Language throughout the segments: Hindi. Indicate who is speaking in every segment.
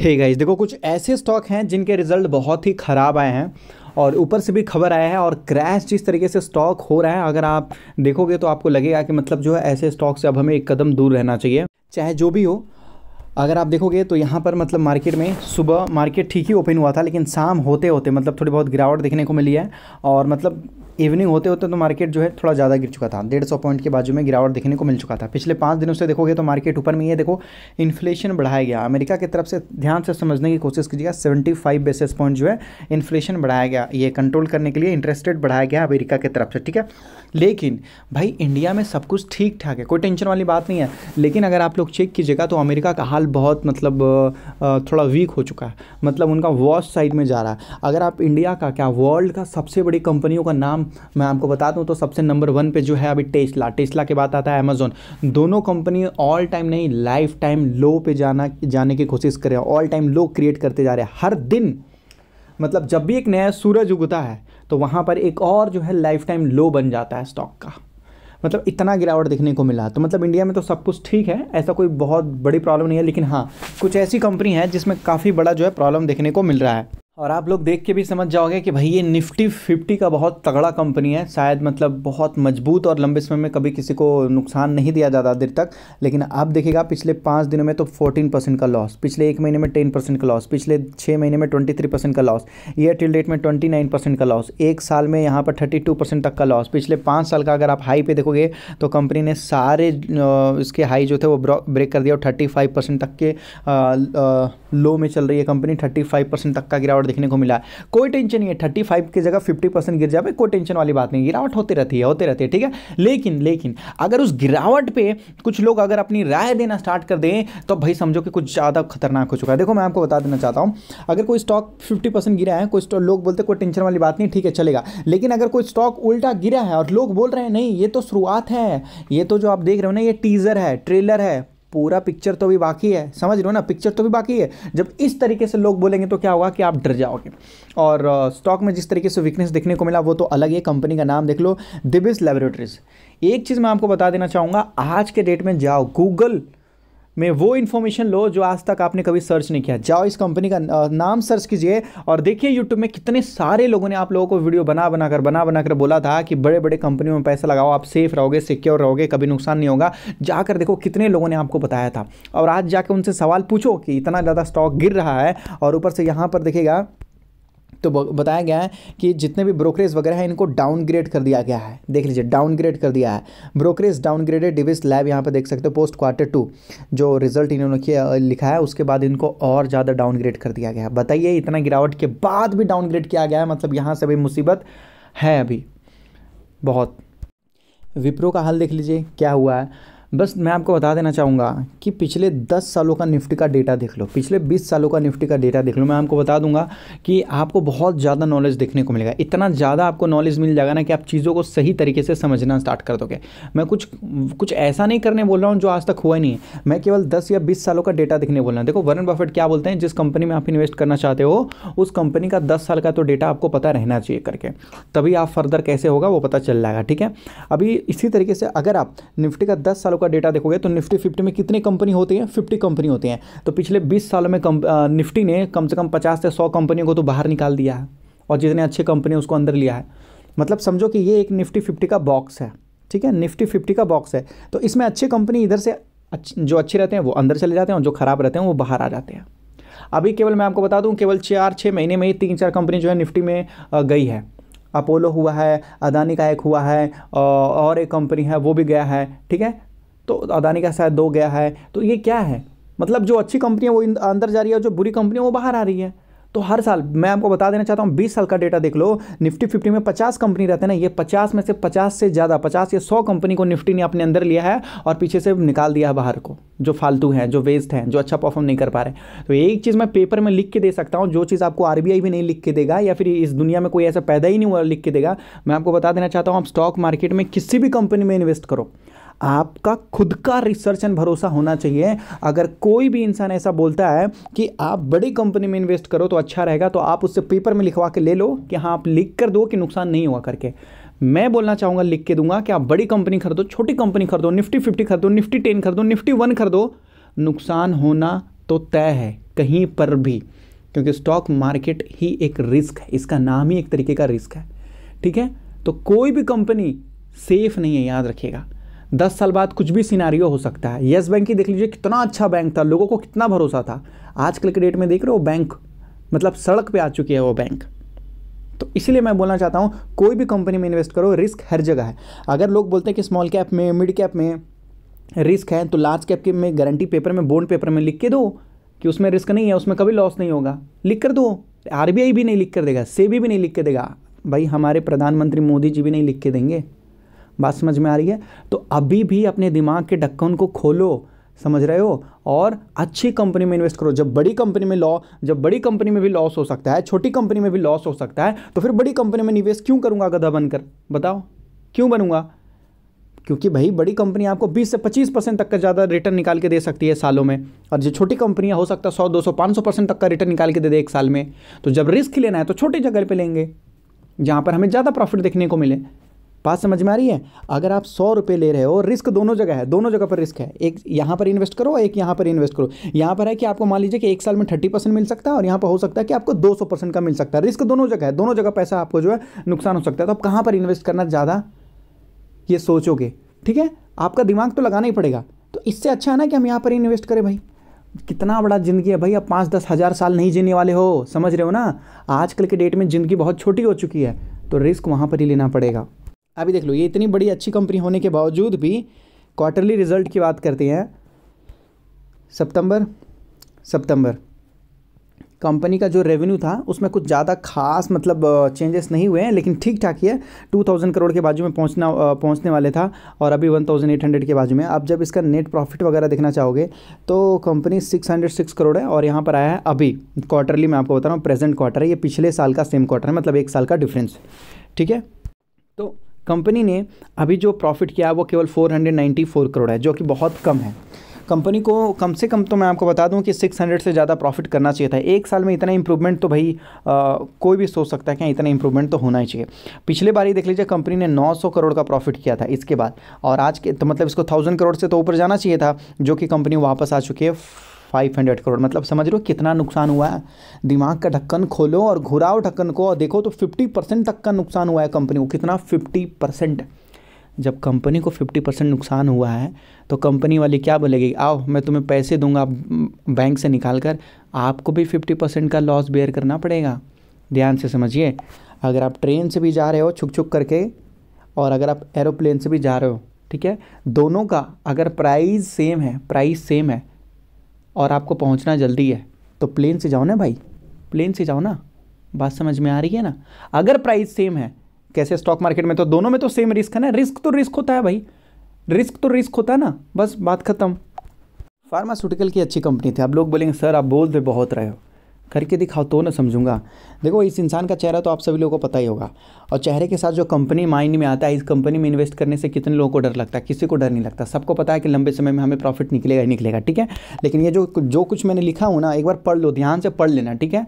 Speaker 1: हे hey गाइस देखो कुछ ऐसे स्टॉक हैं जिनके रिजल्ट बहुत ही ख़राब आए हैं और ऊपर से भी खबर आया है और क्रैश जिस तरीके से स्टॉक हो रहा है अगर आप देखोगे तो आपको लगेगा कि मतलब जो है ऐसे स्टॉक से अब हमें एक कदम दूर रहना चाहिए चाहे जो भी हो अगर आप देखोगे तो यहाँ पर मतलब मार्केट में सुबह मार्केट ठीक ही ओपन हुआ था लेकिन शाम होते होते मतलब थोड़ी बहुत गिरावट देखने को मिली है और मतलब इवनिंग होते होते तो मार्केट जो है थोड़ा ज़्यादा गिर चुका था डेढ़ सौ पॉइंट के बाजू में गिरावट देखने को मिल चुका था पिछले पाँच दिनों से देखोगे तो मार्केट ऊपर में ये देखो इन्फ्लेशन बढ़ाया गया अमेरिका की तरफ से ध्यान से समझने की कोशिश कीजिएगा सेवेंटी फाइव बेसिस पॉइंट जो है इन्फ्लेशन बढ़ाया गया ये कंट्रोल करने के लिए इंटरेस्ट रेट बढ़ाया गया अमेरिका की तरफ से ठीक है लेकिन भाई इंडिया में सब कुछ ठीक ठाक है कोई टेंशन वाली बात नहीं है लेकिन अगर आप लोग चेक कीजिएगा तो अमेरिका का हाल माल बहुत मतलब थोड़ा वीक हो चुका है मतलब उनका वॉश साइड में जा रहा है अगर आप इंडिया का क्या वर्ल्ड का सबसे बड़ी कंपनियों का नाम मैं आपको बता दूँ तो सबसे नंबर वन पे जो है अभी टेस्ला टेस्ला के बाद आता है अमेजोन दोनों कंपनी ऑल टाइम नहीं लाइफ टाइम लो पे जाना जाने की कोशिश कर रहे हैं ऑल टाइम लो क्रिएट करते जा रहे हैं हर दिन मतलब जब भी एक नया सूरज उगता है तो वहाँ पर एक और जो है लाइफ टाइम लो बन जाता है स्टॉक का मतलब इतना गिरावट देखने को मिला तो मतलब इंडिया में तो सब कुछ ठीक है ऐसा कोई बहुत बड़ी प्रॉब्लम नहीं है लेकिन हाँ कुछ ऐसी कंपनी है जिसमें काफ़ी बड़ा जो है प्रॉब्लम देखने को मिल रहा है और आप लोग देख के भी समझ जाओगे कि भाई ये निफ्टी फिफ्टी का बहुत तगड़ा कंपनी है शायद मतलब बहुत मजबूत और लंबे समय में कभी किसी को नुकसान नहीं दिया ज़्यादा देर तक लेकिन आप देखिएगा पिछले पाँच दिनों में तो फोर्टीन परसेंट का लॉस पिछले एक महीने में टेन परसेंट का लॉस पिछले छः महीने में ट्वेंटी थ्री परसेंट का लॉस ईयर टिल डेट में ट्वेंटी नाइन परसेंट का लॉस एक साल में यहाँ पर थर्टी टू परसेंट तक का लॉस पिछले पाँच साल का अगर आप हाई पे देखोगे तो कंपनी ने सारे इसके हाई जो थे वो ब्रेक कर दिया और थर्टी फाइव परसेंट तक के लो में चल रही है कंपनी थर्टी फाइव परसेंट तक का गिरावट गिरावट देखने को मिला कोई टेंशन नहीं है थर्टी फाइव की जगह फिफ्टी परसेंट गिर जाए कोई टेंशन वाली बात नहीं गिरावट होती रहती है होते रहती है ठीक है लेकिन लेकिन अगर उस गिरावट पर कुछ लोग अगर अपनी राय देना स्टार्ट कर दें तो भाई समझो कि कुछ ज़्यादा खतरनाक हो चुका है देखो मैं आपको बता देना चाहता हूँ अगर कोई स्टॉक फिफ्टी परसेंट गिरा है कोई लोग बोलते कोई टेंशन वाली बात नहीं ठीक है चलेगा लेकिन अगर कोई स्टॉक उल्टा गिरा है और लोग बोल रहे हैं नहीं ये तो शुरुआत है ये तो जो आप देख रहे हो ना ये टीज़र है ट्रेलर है पूरा पिक्चर तो भी बाकी है समझ रहे हो ना पिक्चर तो भी बाकी है जब इस तरीके से लोग बोलेंगे तो क्या होगा कि आप डर जाओगे और स्टॉक uh, में जिस तरीके से वीकनेस देखने को मिला वो तो अलग है कंपनी का नाम देख लो दिबिस लेबोरेटरीज एक चीज़ मैं आपको बता देना चाहूँगा आज के डेट में जाओ गूगल में वो इन्फॉर्मेशन लो जो आज तक आपने कभी सर्च नहीं किया जाओ इस कंपनी का नाम सर्च कीजिए और देखिए यूट्यूब में कितने सारे लोगों ने आप लोगों को वीडियो बना बनाकर बना बनाकर कर बोला था कि बड़े बड़े कंपनियों में पैसा लगाओ आप सेफ रहोगे सिक्योर रहोगे कभी नुकसान नहीं होगा जाकर देखो कितने लोगों ने आपको बताया था और आज जाकर उनसे सवाल पूछो कि इतना ज़्यादा स्टॉक गिर रहा है और ऊपर से यहाँ पर देखेगा तो बताया गया है कि जितने भी ब्रोकरेज वगैरह हैं इनको डाउनग्रेड कर दिया गया है देख लीजिए डाउनग्रेड कर दिया है ब्रोकरेज डाउनग्रेडेड डिविस लैब यहाँ पर देख सकते हो पोस्ट क्वार्टर टू जो रिजल्ट इन्होंने किया लिखा है उसके बाद इनको और ज़्यादा डाउनग्रेड कर दिया गया है बताइए इतना गिरावट के बाद भी डाउनग्रेड किया गया है मतलब यहाँ से भी मुसीबत है अभी बहुत विप्रो का हाल देख लीजिए क्या हुआ है बस मैं आपको बता देना चाहूँगा कि पिछले 10 सालों का निफ्टी का डेटा देख लो पिछले 20 सालों का निफ्टी का डेटा देख लो मैं आपको बता दूंगा कि आपको बहुत ज़्यादा नॉलेज देखने को मिलेगा इतना ज़्यादा आपको नॉलेज मिल जाएगा ना कि आप चीज़ों को सही तरीके से समझना स्टार्ट कर दोगे मैं कुछ कुछ ऐसा नहीं करने बोल रहा हूँ जो आज तक हुआ नहीं है मैं केवल दस या बीस सालों का डेटा देखने बोल रहा हूँ देखो वरन बफेट क्या बोलते हैं जिस कंपनी में आप इन्वेस्ट करना चाहते हो उस कंपनी का दस साल का तो डेटा आपको पता रहना चाहिए करके तभी आप फर्दर कैसे होगा वो पता चल जाएगा ठीक है अभी इसी तरीके से अगर आप निफ्टी का दस सालों सालों का डेटा देखोगे तो निफ्टी फिफ्टी में कितनी कंपनी होती है फिफ्टी कंपनी होती हैं तो पिछले बीस सालों में निफ्टी ने कम से कम पचास से सौ कंपनियों को तो बाहर निकाल दिया है और जितने अच्छे कंपनी उसको अंदर लिया है मतलब समझो कि ये एक निफ्टी फिफ्टी का बॉक्स है ठीक है निफ्टी फिफ्टी का बॉक्स है तो इसमें अच्छी कंपनी इधर से जो अच्छे रहते हैं वो अंदर चले जाते हैं और जो खराब रहते हैं वो बाहर आ जाते हैं अभी केवल मैं आपको बता दूं केवल चार छः महीने में ही तीन चार कंपनी जो है निफ्टी में गई है अपोलो हुआ है अदानी का एक हुआ है और एक कंपनी है वो भी गया है ठीक है तो अदानी का शायद दो गया है तो ये क्या है मतलब जो अच्छी कंपनी है वो अंदर जा रही है और जो बुरी कंपनी है वो बाहर आ रही है तो हर साल मैं आपको बता देना चाहता हूँ बीस साल का डेटा देख लो निफ्टी फिफ्टी में पचास कंपनी रहते हैं ना ये पचास में से पचास से ज़्यादा पचास या सौ कंपनी को निफ्टी ने अपने अंदर लिया है और पीछे से निकाल दिया है बाहर को जो फालतू हैं जो वेस्ट हैं जो अच्छा परफॉर्म नहीं कर पा रहे तो एक चीज़ मैं पेपर में लिख के दे सकता हूँ जो चीज़ आपको आर भी नहीं लिख के देगा या फिर इस दुनिया में कोई ऐसा पैदा ही नहीं हुआ लिख के देगा मैं आपको बता देना चाहता हूँ आप स्टॉक मार्केट में किसी भी कंपनी में इन्वेस्ट करो आपका खुद का रिसर्च एंड भरोसा होना चाहिए अगर कोई भी इंसान ऐसा बोलता है कि आप बड़ी कंपनी में इन्वेस्ट करो तो अच्छा रहेगा तो आप उससे पेपर में लिखवा के ले लो कि हाँ आप लिख कर दो कि नुकसान नहीं हुआ करके मैं बोलना चाहूँगा लिख के दूंगा कि आप बड़ी कंपनी खरीदो छोटी कंपनी खरीदो निफ्टी फिफ्टी खरीदो निफ्टी टेन खरीदो निफ्टी वन खरीदो नुकसान होना तो तय है कहीं पर भी क्योंकि स्टॉक मार्केट ही एक रिस्क है इसका नाम ही एक तरीके का रिस्क है ठीक है तो कोई भी कंपनी सेफ नहीं है याद रखिएगा दस साल बाद कुछ भी सिनारियो हो सकता है येस बैंक ही देख लीजिए कितना अच्छा बैंक था लोगों को कितना भरोसा था आजकल के डेट में देख रहे हो बैंक मतलब सड़क पे आ चुकी है वो बैंक तो इसलिए मैं बोलना चाहता हूँ कोई भी कंपनी में इन्वेस्ट करो रिस्क हर जगह है अगर लोग बोलते हैं कि स्मॉल कैप में मिड कैप में रिस्क है तो लार्ज कैप के में गारंटी पेपर में बोन्ड पेपर में लिख के दो कि उसमें रिस्क नहीं है उसमें कभी लॉस नहीं होगा लिख कर दो आर भी नहीं लिख कर देगा सेबी भी नहीं लिख के देगा भाई हमारे प्रधानमंत्री मोदी जी भी नहीं लिख के देंगे बात समझ में आ रही है तो अभी भी अपने दिमाग के ढक्कन को खोलो समझ रहे हो और अच्छी कंपनी में इन्वेस्ट करो जब बड़ी कंपनी में लॉ जब बड़ी कंपनी में भी लॉस हो सकता है छोटी कंपनी में भी लॉस हो सकता है तो फिर बड़ी कंपनी में निवेश क्यों करूंगा गधा बनकर बताओ क्यों बनूंगा क्योंकि भाई बड़ी कंपनी आपको 20 से 25 परसेंट तक का ज़्यादा रिटर्न निकाल के दे सकती है सालों में और जो छोटी कंपनियाँ हो सकता है सौ दो सौ पाँच सौ परसेंट तक का रिटर्न निकाल के दे दे एक साल में तो जब रिस्क लेना है तो छोटी जगह पर लेंगे जहाँ पर हमें ज़्यादा प्रॉफिट देखने को मिले बात समझ में आ रही है अगर आप सौ रुपये ले रहे हो रिस्क दोनों जगह है दोनों जगह पर रिस्क है एक यहाँ पर इन्वेस्ट करो एक यहाँ पर इन्वेस्ट करो यहाँ पर है कि आपको मान लीजिए कि एक साल में थर्टी परसेंट मिल सकता है और यहाँ पर हो सकता है कि आपको दो सौ परसेंट का मिल सकता है रिस्क दोनों जगह है दोनों जगह पैसा आपको जो है नुकसान हो सकता है तो आप कहाँ पर इन्वेस्ट करना ज़्यादा ये सोचोगे ठीक है आपका दिमाग तो लगाना ही पड़ेगा तो इससे अच्छा है ना कि हम यहाँ पर इन्वेस्ट करें भाई कितना बड़ा ज़िंदगी है भाई आप पाँच दस हज़ार साल नहीं जीने वाले हो समझ रहे हो ना आजकल के डेट में ज़िंदगी बहुत छोटी हो चुकी है तो रिस्क वहाँ पर ही लेना पड़ेगा अभी देख लो ये इतनी बड़ी अच्छी कंपनी होने के बावजूद भी क्वार्टरली रिजल्ट की बात करते हैं सितंबर सितंबर कंपनी का जो रेवेन्यू था उसमें कुछ ज़्यादा खास मतलब चेंजेस नहीं हुए हैं लेकिन ठीक ठाक ही है टू थाउजेंड करोड़ के बाजू में पहुंचना पहुंचने वाले था और अभी वन थाउजेंड एट हंड्रेड के बाजू में अब जब इसका नेट प्रॉफिट वगैरह देखना चाहोगे तो company six hundred six crore है और यहाँ पर आया है अभी क्वार्टरली मैं आपको बता रहा हूँ प्रेजेंट क्वार्टर है ये पिछले साल का सेम क्वार्टर है मतलब एक साल का डिफरेंस ठीक है तो कंपनी ने अभी जो प्रॉफिट किया है वो केवल 494 करोड़ है जो कि बहुत कम है कंपनी को कम से कम तो मैं आपको बता दूं कि 600 से ज़्यादा प्रॉफिट करना चाहिए था एक साल में इतना इंप्रूवमेंट तो भाई आ, कोई भी सोच सकता है कि हाँ, इतना इंप्रूवमेंट तो होना ही चाहिए पिछले बार ही देख लीजिए कंपनी ने 900 करोड़ का प्रॉफिट किया था इसके बाद और आज के तो मतलब इसको थाउजेंड करोड़ से तो ऊपर जाना चाहिए था जो कि कंपनी वापस आ चुकी है फाइव हंड्रेड करोड़ मतलब समझ लो कितना नुकसान हुआ है दिमाग का ढक्कन खोलो और घुराओ ढक्कन को और देखो तो फिफ्टी परसेंट तक का नुकसान हुआ है कंपनी को कितना फिफ्टी परसेंट जब कंपनी को फिफ्टी परसेंट नुकसान हुआ है तो कंपनी वाली क्या बोलेगी आओ मैं तुम्हें पैसे दूंगा बैंक से निकाल कर आपको भी फिफ्टी परसेंट का लॉस बेयर करना पड़ेगा ध्यान से समझिए अगर आप ट्रेन से भी जा रहे हो छुक छुक करके और अगर आप एरोप्लेन से भी जा रहे हो ठीक है दोनों का अगर प्राइस सेम है प्राइस सेम है और आपको पहुंचना जल्दी है तो प्लेन से जाओ ना भाई प्लेन से जाओ ना बात समझ में आ रही है ना अगर प्राइस सेम है कैसे स्टॉक मार्केट में तो दोनों में तो सेम रिस्क है ना रिस्क तो रिस्क होता है भाई रिस्क तो रिस्क होता है ना बस बात खत्म फार्मास्यूटिकल की अच्छी कंपनी थी आप लोग बोलेंगे सर आप बोल दे बहुत रहे हो करके दिखाओ तो ना समझूंगा देखो इस इंसान का चेहरा तो आप सभी लोगों को पता ही होगा और चेहरे के साथ जो कंपनी माइंड में आता है इस कंपनी में इन्वेस्ट करने से कितने लोगों को डर लगता है किसी को डर नहीं लगता सबको पता है कि लंबे समय में हमें प्रॉफिट निकलेगा ही निकलेगा ठीक है लेकिन ये जो जो कुछ मैंने लिखा हूँ ना एक बार पढ़ लो ध्यान से पढ़ लेना ठीक है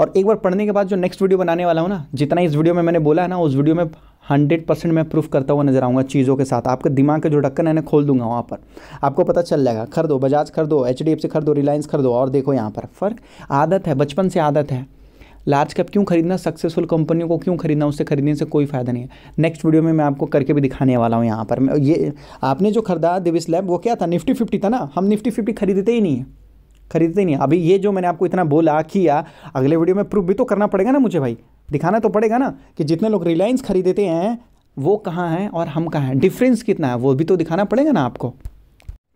Speaker 1: और एक बार पढ़ने के बाद जो नेक्स्ट वीडियो बनाने वाला हूँ ना जितना इस वीडियो में मैंने बोला है ना उस वीडियो में हंड्रेड परसेंट मैं प्रूफ करता हुआ नजर आऊँगा चीज़ों के साथ आपके दिमाग के जो ढक्कन है ना खोल दूंगा वहाँ पर आपको पता चल जाएगा खर दो बजाज खरीदो एच डी एफ सी खरीदो रिलायंस खरीदो और देखो यहाँ पर फ़र्क आदत है बचपन से आदत है लार्ज कैप क्यों खरीदना सक्सेसफुल कंपनियों को क्यों खरीदना उससे खरीदने से कोई फ़ायदा नहीं है नेक्स्ट वीडियो में मैं आपको करके भी दिखाने वाला हूँ यहाँ पर ये आपने जो खरीदा दिविस लैब वो क्या था निफ्टी फिफ्टी था ना हम निफ्टी फिफ्टी खरीदते ही नहीं है खरीदते नहीं अभी ये जो मैंने आपको इतना बोला किया अगले वीडियो में प्रूफ भी तो करना पड़ेगा ना मुझे भाई दिखाना तो पड़ेगा ना कि जितने लोग रिलायंस खरीदते हैं वो कहाँ हैं और हम कहाँ हैं डिफरेंस कितना है वो भी तो दिखाना पड़ेगा ना आपको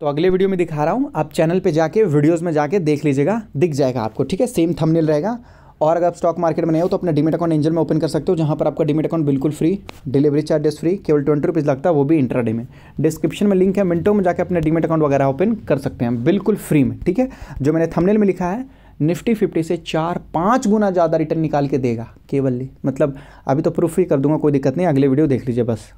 Speaker 1: तो अगले वीडियो में दिखा रहा हूँ आप चैनल पे जाके वीडियोस में जाके देख लीजिएगा दिख जाएगा आपको ठीक है सेम थंबनेल रहेगा और अगर आप स्टॉक मार्केट में नहीं हो तो अपने डिमिट अकाउंट एंजल में ओपन कर सकते हो जहाँ पर आपका डिमिट अकाउंट बिल्कुल फ्री डिलीवरी चार्जेस फ्री केवल ट्वेंटी रुपीज़ लगता है वो भी इंटरडे में डिस्क्रिप्शन में लिंक है मिनटों में जाकर अपने डिमिट अकाउंट वगैरह ओपन कर सकते हैं बिल्कुल फ्री में ठीक है जो मैंने थमनेल में लिखा है निफ्टी फिफ्टी से चार पाँच गुना ज़्यादा रिटर्न निकाल के देगा केवल मतलब अभी तो प्रूफ ही कर दूंगा कोई दिक्कत नहीं अगले वीडियो देख लीजिए बस